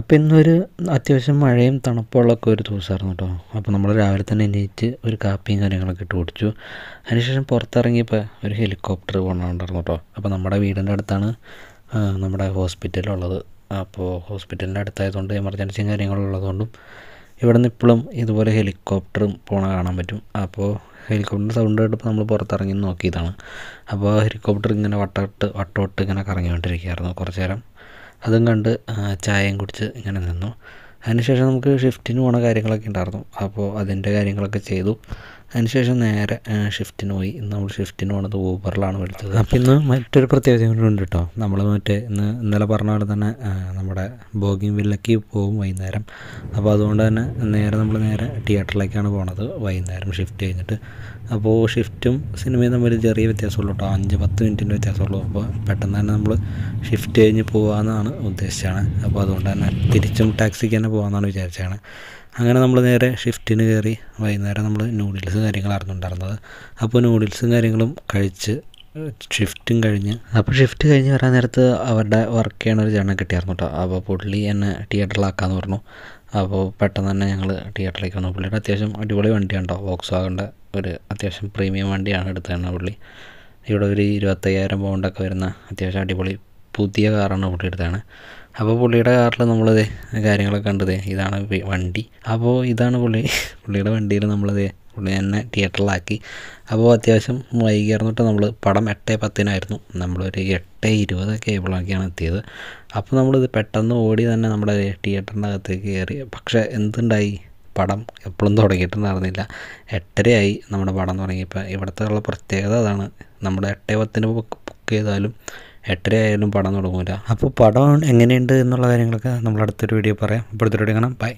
അപ്പോൾ ഇന്നൊരു അത്യാവശ്യം മഴയും തണുപ്പുള്ളൊക്കെ ഒരു ദിവസമായിരുന്നു കേട്ടോ അപ്പോൾ നമ്മൾ രാവിലെ തന്നെ എണീറ്റ് ഒരു കാപ്പിയും കാര്യങ്ങളൊക്കെ ഇട്ട് കുടിച്ചു അതിനുശേഷം പുറത്തിറങ്ങിയപ്പോൾ ഒരു ഹെലികോപ്റ്റർ കൊണ്ടുണ്ടായിരുന്നു കേട്ടോ അപ്പോൾ നമ്മുടെ വീടിൻ്റെ അടുത്താണ് നമ്മുടെ ഹോസ്പിറ്റലുള്ളത് അപ്പോൾ ഹോസ്പിറ്റലിൻ്റെ അടുത്തായതുകൊണ്ട് എമർജൻസിയും ഉള്ളതുകൊണ്ടും ഇവിടെ നിന്ന് ഇപ്പോഴും ഇതുപോലെ ഹെലികോപ്റ്ററും പോണ കാണാൻ പറ്റും അപ്പോൾ ഹെലികോപ്റ്റർ സൗണ്ട് കേട്ടപ്പോൾ നമ്മൾ പുറത്തിറങ്ങി നോക്കിയതാണ് അപ്പോൾ ഹെലികോപ്റ്റർ ഇങ്ങനെ വട്ടോട്ട് വട്ടോട്ട് ഇങ്ങനെ കറങ്ങിക്കൊണ്ടിരിക്കുകയായിരുന്നു കുറച്ച് നേരം അതും കണ്ട് ചായയും കുടിച്ച് ഇങ്ങനെ നിന്നു അതിനുശേഷം നമുക്ക് ഷിഫ്റ്റിന് പോകുന്ന കാര്യങ്ങളൊക്കെ ഉണ്ടായിരുന്നു അപ്പോൾ അതിൻ്റെ കാര്യങ്ങളൊക്കെ ചെയ്തു അതിനുശേഷം നേരെ ഷിഫ്റ്റിന് പോയി ഇന്ന് നമ്മൾ ഷിഫ്റ്റിന് പോണത് ഊബറിലാണ് എടുത്തത് അപ്പോൾ ഇന്ന് മറ്റൊരു പ്രത്യേകത ഉണ്ട് കേട്ടോ നമ്മൾ മറ്റേ ഇന്ന് ഇന്നലെ പറഞ്ഞ പോലെ തന്നെ നമ്മുടെ ബോഗിങ് വില്ലയ്ക്ക് പോകും വൈകുന്നേരം അപ്പോൾ അതുകൊണ്ട് തന്നെ നേരെ നമ്മൾ നേരെ തിയേറ്ററിലേക്കാണ് പോണത് വൈകുന്നേരം ഷിഫ്റ്റ് കഴിഞ്ഞിട്ട് അപ്പോൾ ഷിഫ്റ്റും സിനിമയും തമ്മിൽ ചെറിയ വ്യത്യാസമുള്ളൂ കേട്ടോ അഞ്ച് പത്ത് മിനിറ്റിൻ്റെ വ്യത്യാസമുള്ളൂ അപ്പോൾ പെട്ടെന്ന് തന്നെ നമ്മൾ ഷിഫ്റ്റ് കഴിഞ്ഞ് പോകാമെന്നാണ് ഉദ്ദേശിച്ചാണ് അപ്പോൾ അതുകൊണ്ട് തന്നെ തിരിച്ചും ടാക്സിക്ക് തന്നെ പോകാമെന്നാണ് വിചാരിച്ചാണ് അങ്ങനെ നമ്മൾ നേരെ ഷിഫ്റ്റിന് കയറി വൈകുന്നേരം നമ്മൾ നൂഡിൽസ് കാര്യങ്ങളായിരുന്നു ഉണ്ടായിരുന്നത് അപ്പോൾ നൂഡിൽസും കാര്യങ്ങളും കഴിച്ച് ഷിഫ്റ്റും കഴിഞ്ഞ് അപ്പോൾ ഷിഫ്റ്റ് കഴിഞ്ഞ് വരാൻ നേരത്ത് അവരുടെ വർക്ക് ചെയ്യണ ഒരു ചേട്ടനെ കിട്ടിയായിരുന്നു കേട്ടോ അപ്പോൾ പുള്ളി എന്നെ തിയേറ്ററിലാക്കാമെന്ന് പറഞ്ഞു അപ്പോൾ പെട്ടെന്ന് തന്നെ ഞങ്ങൾ തിയേറ്ററിലേക്ക് വന്നു പുള്ളിയുടെ അത്യാവശ്യം അടിപൊളി വണ്ടിയാണ് കേട്ടോ വോക്സ് വാഗിൻ്റെ ഒരു അത്യാവശ്യം പ്രീമിയം വണ്ടിയാണ് എടുത്തത് പുള്ളി ഇവിടെ ഒരു ഇരുപത്തയ്യായിരം പൗണ്ടൊക്കെ വരുന്ന അത്യാവശ്യം അടിപൊളി പുതിയ കാറാണ് പുള്ളിയുടേതാണ് അപ്പോൾ പുള്ളിയുടെ കാറിൽ നമ്മളത് കാര്യങ്ങളൊക്കെ കണ്ടത് ഇതാണ് വണ്ടി അപ്പോൾ ഇതാണ് പുള്ളി പുള്ളിയുടെ വണ്ടിയിൽ നമ്മളത് പുള്ളി തന്നെ തിയേറ്ററിലാക്കി അപ്പോൾ അത്യാവശ്യം വൈകിയായിരുന്നിട്ട് നമ്മൾ പടം എട്ട് പത്തിനായിരുന്നു നമ്മളൊരു എട്ട് ഇരുപതൊക്കെ ആയപ്പോഴൊക്കെയാണ് എത്തിയത് അപ്പോൾ നമ്മളിത് പെട്ടെന്ന് ഓടി തന്നെ നമ്മുടെ തിയേറ്ററിൻ്റെ അകത്തേക്ക് കയറി പക്ഷേ എന്തുണ്ടായി പടം എപ്പോഴും തുടങ്ങിയിട്ടുണ്ടായിരുന്നില്ല എട്ടരയായി നമ്മുടെ പടം തുടങ്ങിയപ്പോൾ ഇവിടുത്തെ ഉള്ള പ്രത്യേകത അതാണ് നമ്മുടെ എട്ടേ പത്തിന് ബുക്ക് ചെയ്താലും എട്ടര ആയാലും പടം തുടങ്ങൂല അപ്പോൾ പടം എങ്ങനെയുണ്ട് എന്നുള്ള കാര്യങ്ങളൊക്കെ നമ്മൾ അടുത്തൊരു വീഡിയോ പറയാം ഇപ്പോഴത്തെ വീഡിയോ കാണാം ബൈ